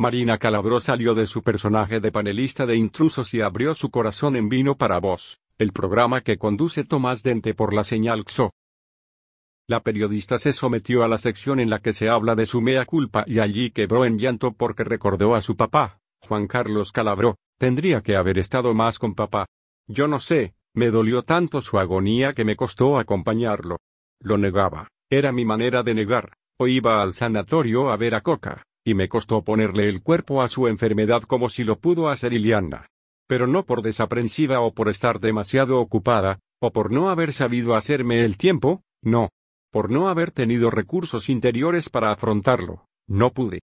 Marina Calabró salió de su personaje de panelista de intrusos y abrió su corazón en vino para vos, el programa que conduce Tomás Dente por la señal XO. La periodista se sometió a la sección en la que se habla de su mea culpa y allí quebró en llanto porque recordó a su papá, Juan Carlos Calabró, tendría que haber estado más con papá. Yo no sé, me dolió tanto su agonía que me costó acompañarlo. Lo negaba, era mi manera de negar, o iba al sanatorio a ver a Coca me costó ponerle el cuerpo a su enfermedad como si lo pudo hacer Iliana. Pero no por desaprensiva o por estar demasiado ocupada, o por no haber sabido hacerme el tiempo, no. Por no haber tenido recursos interiores para afrontarlo, no pude.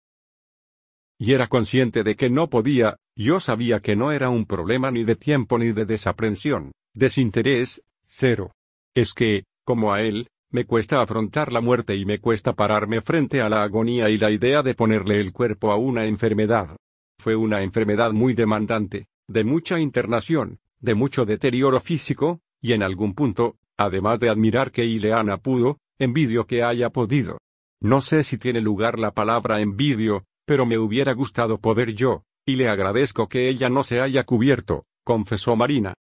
Y era consciente de que no podía, yo sabía que no era un problema ni de tiempo ni de desaprensión, desinterés, cero. Es que, como a él, me cuesta afrontar la muerte y me cuesta pararme frente a la agonía y la idea de ponerle el cuerpo a una enfermedad. Fue una enfermedad muy demandante, de mucha internación, de mucho deterioro físico, y en algún punto, además de admirar que Ileana pudo, envidio que haya podido. No sé si tiene lugar la palabra envidio, pero me hubiera gustado poder yo, y le agradezco que ella no se haya cubierto, confesó Marina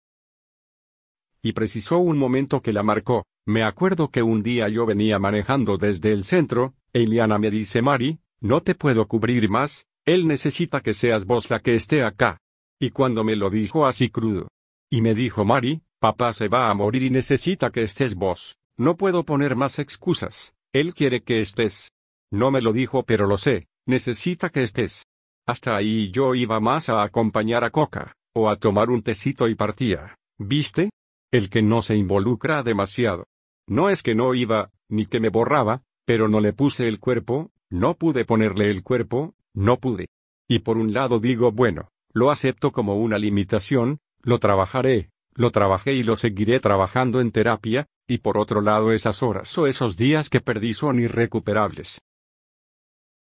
y precisó un momento que la marcó. Me acuerdo que un día yo venía manejando desde el centro, Eliana me dice Mari, no te puedo cubrir más, él necesita que seas vos la que esté acá. Y cuando me lo dijo así crudo. Y me dijo Mari, papá se va a morir y necesita que estés vos, no puedo poner más excusas, él quiere que estés. No me lo dijo pero lo sé, necesita que estés. Hasta ahí yo iba más a acompañar a Coca, o a tomar un tecito y partía. ¿Viste? el que no se involucra demasiado. No es que no iba, ni que me borraba, pero no le puse el cuerpo, no pude ponerle el cuerpo, no pude. Y por un lado digo, bueno, lo acepto como una limitación, lo trabajaré, lo trabajé y lo seguiré trabajando en terapia, y por otro lado esas horas o esos días que perdí son irrecuperables.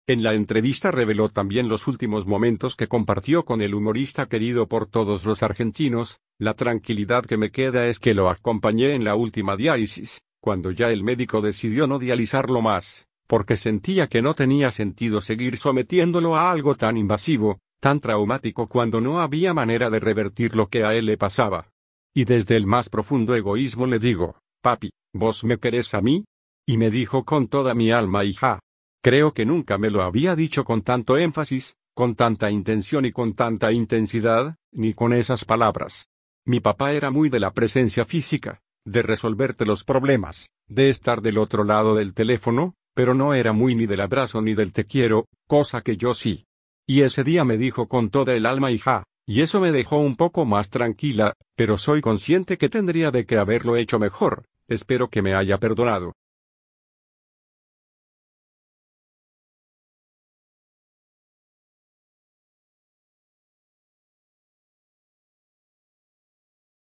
En la entrevista reveló también los últimos momentos que compartió con el humorista querido por todos los argentinos, la tranquilidad que me queda es que lo acompañé en la última diálisis, cuando ya el médico decidió no dializarlo más, porque sentía que no tenía sentido seguir sometiéndolo a algo tan invasivo, tan traumático cuando no había manera de revertir lo que a él le pasaba. Y desde el más profundo egoísmo le digo, papi, ¿vos me querés a mí? Y me dijo con toda mi alma hija. Creo que nunca me lo había dicho con tanto énfasis, con tanta intención y con tanta intensidad, ni con esas palabras. Mi papá era muy de la presencia física, de resolverte los problemas, de estar del otro lado del teléfono, pero no era muy ni del abrazo ni del te quiero, cosa que yo sí. Y ese día me dijo con toda el alma hija, y eso me dejó un poco más tranquila, pero soy consciente que tendría de que haberlo hecho mejor, espero que me haya perdonado.